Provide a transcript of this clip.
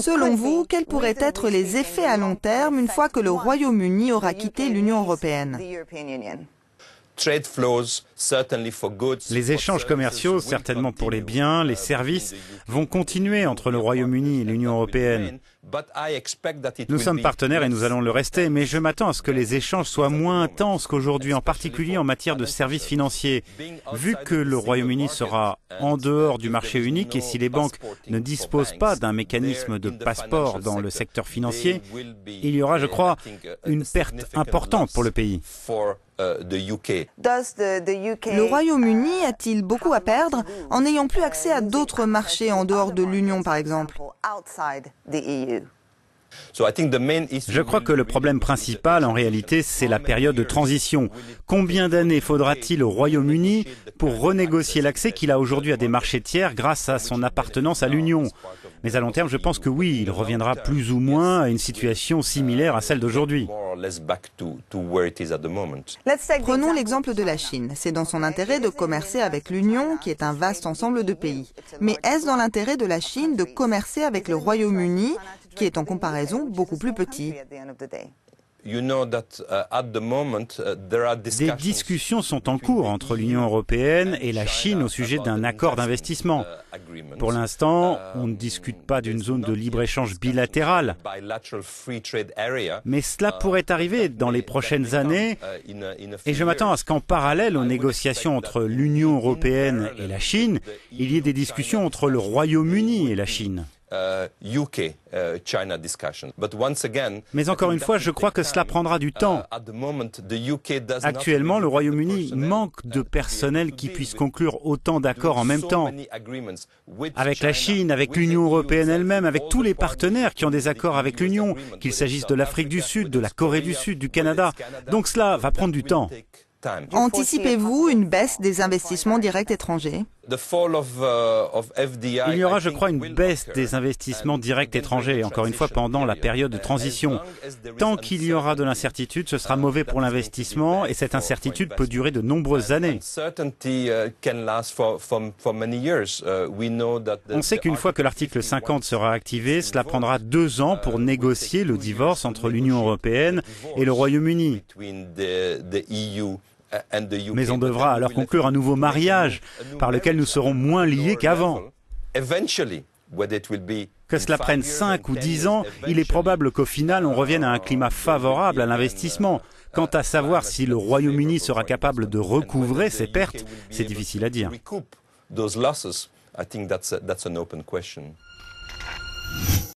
Selon vous, quels pourraient être les effets à long terme une fois que le Royaume-Uni aura quitté l'Union européenne les échanges commerciaux, certainement pour les biens, les services, vont continuer entre le Royaume-Uni et l'Union européenne. Nous sommes partenaires et nous allons le rester, mais je m'attends à ce que les échanges soient moins intenses qu'aujourd'hui, en particulier en matière de services financiers. Vu que le Royaume-Uni sera en dehors du marché unique et si les banques ne disposent pas d'un mécanisme de passeport dans le secteur financier, il y aura, je crois, une perte importante pour le pays. Uh, le Royaume-Uni a-t-il beaucoup à perdre en n'ayant plus accès à d'autres marchés en dehors de l'Union, par exemple e je crois que le problème principal, en réalité, c'est la période de transition. Combien d'années faudra-t-il au Royaume-Uni pour renégocier l'accès qu'il a aujourd'hui à des marchés tiers grâce à son appartenance à l'Union Mais à long terme, je pense que oui, il reviendra plus ou moins à une situation similaire à celle d'aujourd'hui. Prenons l'exemple de la Chine. C'est dans son intérêt de commercer avec l'Union, qui est un vaste ensemble de pays. Mais est-ce dans l'intérêt de la Chine de commercer avec le Royaume-Uni, qui est en comparaison beaucoup plus petit. Uh, uh, des discussions sont en cours entre l'Union européenne et la Chine au sujet d'un accord d'investissement. Pour l'instant, on ne discute pas d'une zone de libre-échange bilatérale, mais cela uh, pourrait arriver dans les prochaines années et je m'attends à ce qu'en parallèle aux négociations entre l'Union européenne et la Chine, il y ait des discussions entre le Royaume-Uni et la Chine. Euh, euh, Mais encore une fois, je crois que cela prendra du temps. Uh, Actuellement, le Royaume-Uni manque de personnel qui puisse conclure autant d'accords en même temps. Avec la Chine, avec l'Union européenne elle-même, avec tous les partenaires qui ont des accords avec l'Union, qu'il s'agisse de l'Afrique du Sud, de la Corée du Sud, du Canada. Donc cela va prendre du temps. Anticipez-vous une baisse des investissements directs étrangers Uh, Il y aura, je crois, une baisse des investissements directs étrangers, encore une fois, pendant la période de transition. Tant qu'il y aura de l'incertitude, ce sera mauvais pour l'investissement et cette incertitude peut durer de nombreuses années. Uh, uh, On sait qu'une fois que l'article 50 sera activé, cela prendra deux ans pour négocier le divorce entre l'Union européenne et le Royaume-Uni. Mais on devra alors conclure un nouveau mariage par lequel nous serons moins liés qu'avant. Que cela prenne 5 ou 10 ans, il est probable qu'au final on revienne à un climat favorable à l'investissement. Quant à savoir si le Royaume-Uni sera capable de recouvrer ses pertes, c'est difficile à dire.